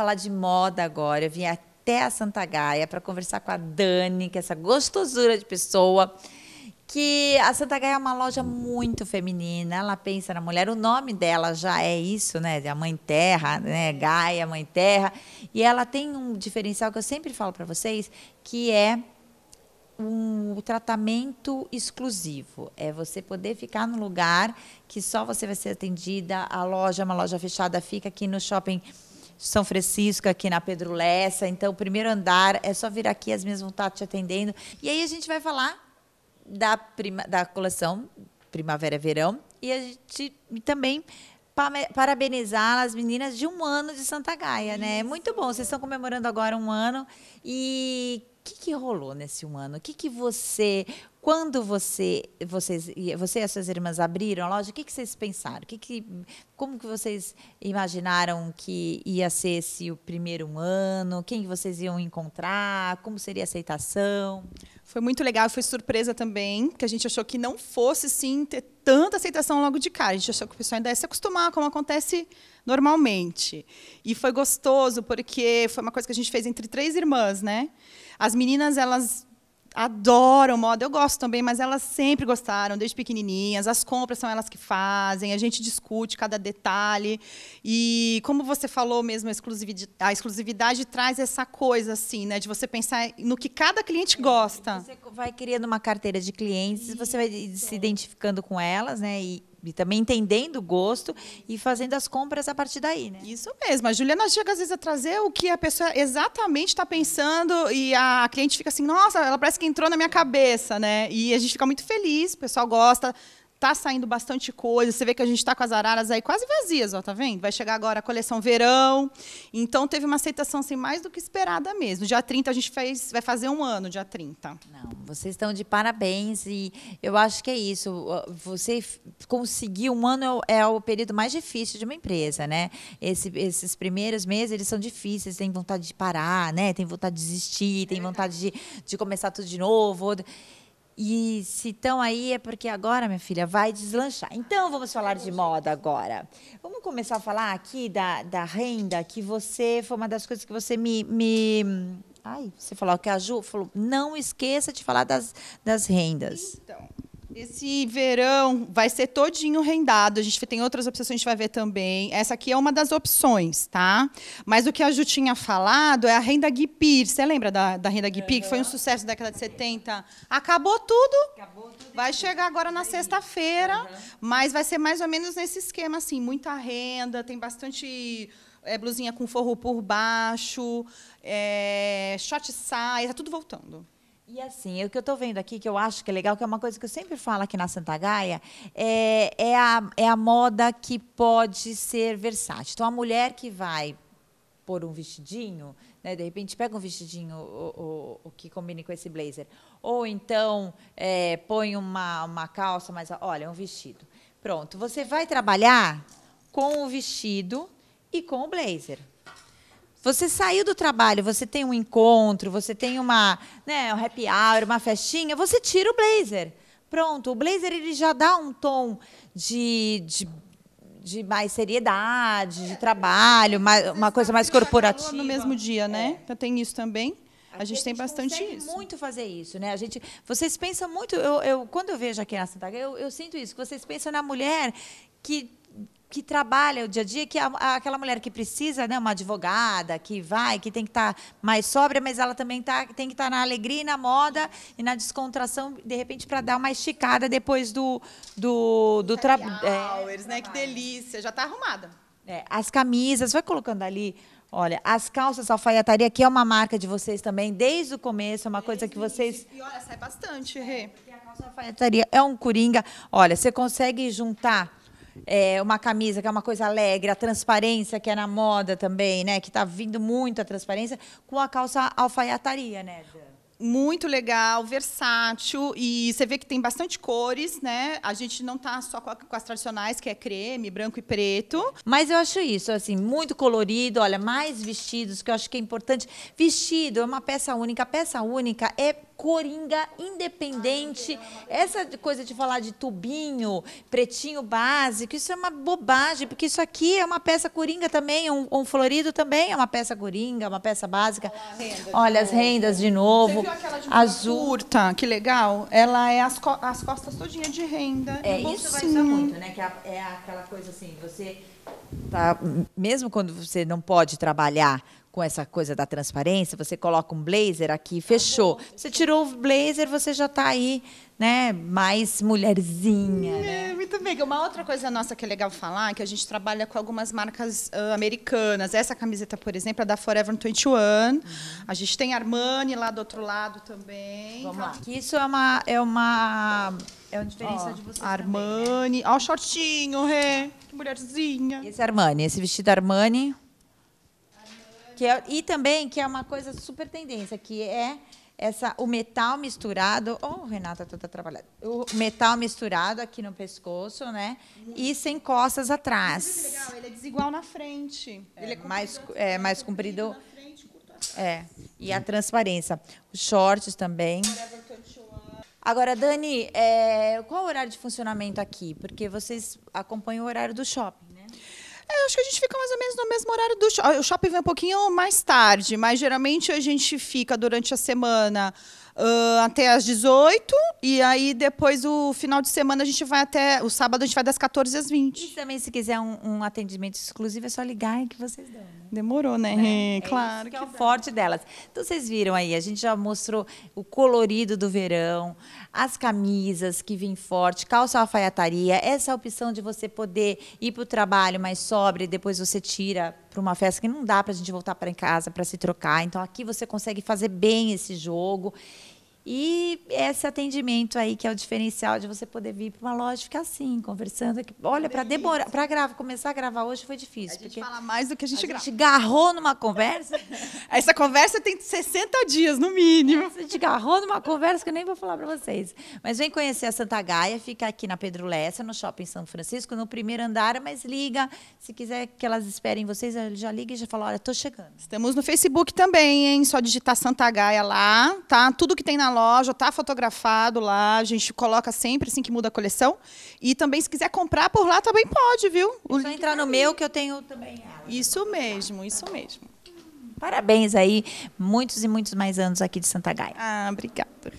falar de moda agora. Eu vim até a Santa Gaia para conversar com a Dani, que é essa gostosura de pessoa. Que a Santa Gaia é uma loja muito feminina, ela pensa na mulher, o nome dela já é isso, né? A Mãe Terra, né? Gaia, Mãe Terra. E ela tem um diferencial que eu sempre falo para vocês, que é um tratamento exclusivo. É você poder ficar no lugar que só você vai ser atendida. A loja é uma loja fechada, fica aqui no shopping são Francisco, aqui na Pedro Lessa. Então, primeiro andar, é só vir aqui, as minhas vontades te atendendo. E aí a gente vai falar da, prima, da coleção Primavera-Verão. E a gente também parabenizar as meninas de um ano de Santa Gaia, Isso. né? É muito bom. Vocês estão comemorando agora um ano. E o que, que rolou nesse um ano? O que, que você quando você, vocês, você e as suas irmãs abriram a loja, o que, que vocês pensaram? Que que, como que vocês imaginaram que ia ser esse o primeiro ano? Quem vocês iam encontrar? Como seria a aceitação? Foi muito legal, foi surpresa também, que a gente achou que não fosse sim ter tanta aceitação logo de cara. A gente achou que o pessoal ainda ia se acostumar, como acontece normalmente. E foi gostoso porque foi uma coisa que a gente fez entre três irmãs, né? As meninas elas adoram moda. Eu gosto também, mas elas sempre gostaram, desde pequenininhas. As compras são elas que fazem, a gente discute cada detalhe. E como você falou mesmo, a exclusividade, a exclusividade traz essa coisa assim, né, de você pensar no que cada cliente gosta. Você vai criando uma carteira de clientes, você vai se identificando com elas, né, e, e também entendendo o gosto e fazendo as compras a partir daí, né? Isso mesmo. A Juliana chega às vezes a trazer o que a pessoa exatamente está pensando e a cliente fica assim, nossa, ela parece que entrou na minha cabeça, né? E a gente fica muito feliz, o pessoal gosta tá saindo bastante coisa. Você vê que a gente está com as araras aí quase vazias, ó, tá vendo? Vai chegar agora a coleção verão. Então teve uma aceitação assim, mais do que esperada mesmo. Dia 30 a gente fez, vai fazer um ano, dia 30. Não, vocês estão de parabéns e eu acho que é isso. Você conseguir um ano é, é o período mais difícil de uma empresa, né? Esse, esses primeiros meses eles são difíceis, tem vontade de parar, né? Tem vontade de desistir, tem é vontade de, de começar tudo de novo. E se estão aí é porque agora, minha filha, vai deslanchar. Então, vamos falar de moda agora. Vamos começar a falar aqui da, da renda, que você foi uma das coisas que você me. me ai, você falou que a Ju falou, não esqueça de falar das, das rendas. Então, esse verão vai ser todinho rendado. A gente tem outras opções que a gente vai ver também. Essa aqui é uma das opções, tá? Mas o que a Ju tinha falado é a renda Guipir. Você lembra da, da renda Guipir, é. que foi um sucesso da década de 70? Acabou tudo. Acabou tudo vai chegar agora na sexta-feira, uhum. mas vai ser mais ou menos nesse esquema, assim, muita renda, tem bastante é, blusinha com forro por baixo, é, eh, shot sai, tá tudo voltando. E assim, o que eu estou vendo aqui, que eu acho que é legal, que é uma coisa que eu sempre falo aqui na Santa Gaia, é, é, a, é a moda que pode ser versátil. Então, a mulher que vai pôr um vestidinho, né, de repente pega um vestidinho o, o, o que combine com esse blazer, ou então é, põe uma, uma calça, mas olha, é um vestido. Pronto, você vai trabalhar com o vestido e com o blazer. Você saiu do trabalho, você tem um encontro, você tem uma, né, um happy hour, uma festinha, você tira o blazer. Pronto, o blazer ele já dá um tom de, de, de mais seriedade, de trabalho, mais, uma coisa mais corporativa. No mesmo dia, né? É. Então tem isso também. A gente, a gente tem bastante isso. muito fazer isso, né? A gente, vocês pensam muito. Eu, eu quando eu vejo aqui na Santa eu, eu sinto isso. vocês pensam na mulher que que trabalha o dia a dia, que é a, aquela mulher que precisa, né, uma advogada, que vai, que tem que estar tá mais sóbria, mas ela também tá, tem que estar tá na alegria, na moda e na descontração, de repente, para dar uma esticada depois do, do, do trabalho. É, né? Que delícia, já está arrumada. É, as camisas, vai colocando ali. Olha, as calças alfaiataria, que é uma marca de vocês também, desde o começo, é uma coisa que vocês. E olha, sai bastante, é, Rê. É, porque a calça alfaiataria é um coringa. Olha, você consegue juntar é, uma camisa que é uma coisa alegre, a transparência que é na moda também, né? Que tá vindo muito a transparência, com a calça alfaiataria, né? muito legal, versátil e você vê que tem bastante cores, né? A gente não tá só com, a, com, as tradicionais, que é creme, branco e preto. Mas eu acho isso, assim, muito colorido, olha, mais vestidos, que eu acho que é importante. Vestido é uma peça única, peça única é coringa independente. Essa coisa de falar de tubinho, pretinho básico, isso é uma bobagem, porque isso aqui é uma peça coringa também, um, um florido também é uma peça coringa, uma peça básica. Olha, as rendas de novo. azul. que legal. Ela é as, co as costas todinha de renda. É, é isso sim. vai usar muito, né? Que é, é aquela coisa assim, você tá, mesmo quando você não pode trabalhar com essa coisa da transparência, você coloca um blazer aqui, fechou. Você tirou o blazer, você já está aí, né, mais mulherzinha. É, né? É, muito bem. Uma outra coisa nossa que é legal falar, é que a gente trabalha com algumas marcas uh, americanas. Essa camiseta, por exemplo, é da Forever 21. Uhum. A gente tem Armani lá do outro lado também. Vamos lá. Isso é uma é uma é uma diferença oh, de vocês né? Armani, Olha né? o oh, shortinho, ré, que mulherzinha. Esse Armani, esse vestido Armani que é, e também que é uma coisa super tendência, que é essa o metal misturado. Oh, Renata toda tá trabalhada. O metal misturado aqui no pescoço, né? E sem costas atrás. Que é legal, ele é desigual na frente. É, ele é mais assim, é mais é comprido. Frente, assim. é. E a transparência. Os shorts também. Agora, Dani, é, qual o horário de funcionamento aqui? Porque vocês acompanham o horário do shopping, né? É, acho que a gente fica mais ou menos no mesmo horário do shopping. O shopping vem um pouquinho mais tarde, mas geralmente a gente fica durante a semana uh, até as 18 e aí depois o final de semana a gente vai até. O sábado a gente vai das 14 às 20. E também, se quiser um, um atendimento exclusivo, é só ligar e que vocês dão. Né? demorou, né? né? É, é claro. É que, que é o forte delas. Então vocês viram aí, a gente já mostrou o colorido do verão, as camisas que vêm forte, calça alfaiataria, essa é opção de você poder ir para o trabalho mais sobre, depois você tira para uma festa que não dá para a gente voltar para casa para se trocar. Então aqui você consegue fazer bem esse jogo. E esse atendimento aí que é o diferencial de você poder vir para uma loja ficar assim, conversando. Olha, para demorar, para gravar, começar a gravar hoje foi difícil. A gente fala mais do que a gente a grava. A gente garrou numa conversa. Essa conversa tem 60 dias, no mínimo. Essa, a gente garrou numa conversa que eu nem vou falar para vocês. Mas vem conhecer a Santa Gaia, fica aqui na Pedro Lessa, no Shopping São Francisco, no primeiro andar, mas liga. Se quiser que elas esperem vocês, já liga e já fala, olha, tô chegando. Estamos no Facebook também, hein? Só digitar Santa Gaia lá, tá? Tudo que tem na loja já tá fotografado lá, a gente coloca sempre assim que muda a coleção. E também se quiser comprar por lá também pode, viu? O é só entrar no meu que eu tenho também. Isso mesmo, isso mesmo. Parabéns aí, muitos e muitos mais anos aqui de Santa Gaia. Ah, obrigada.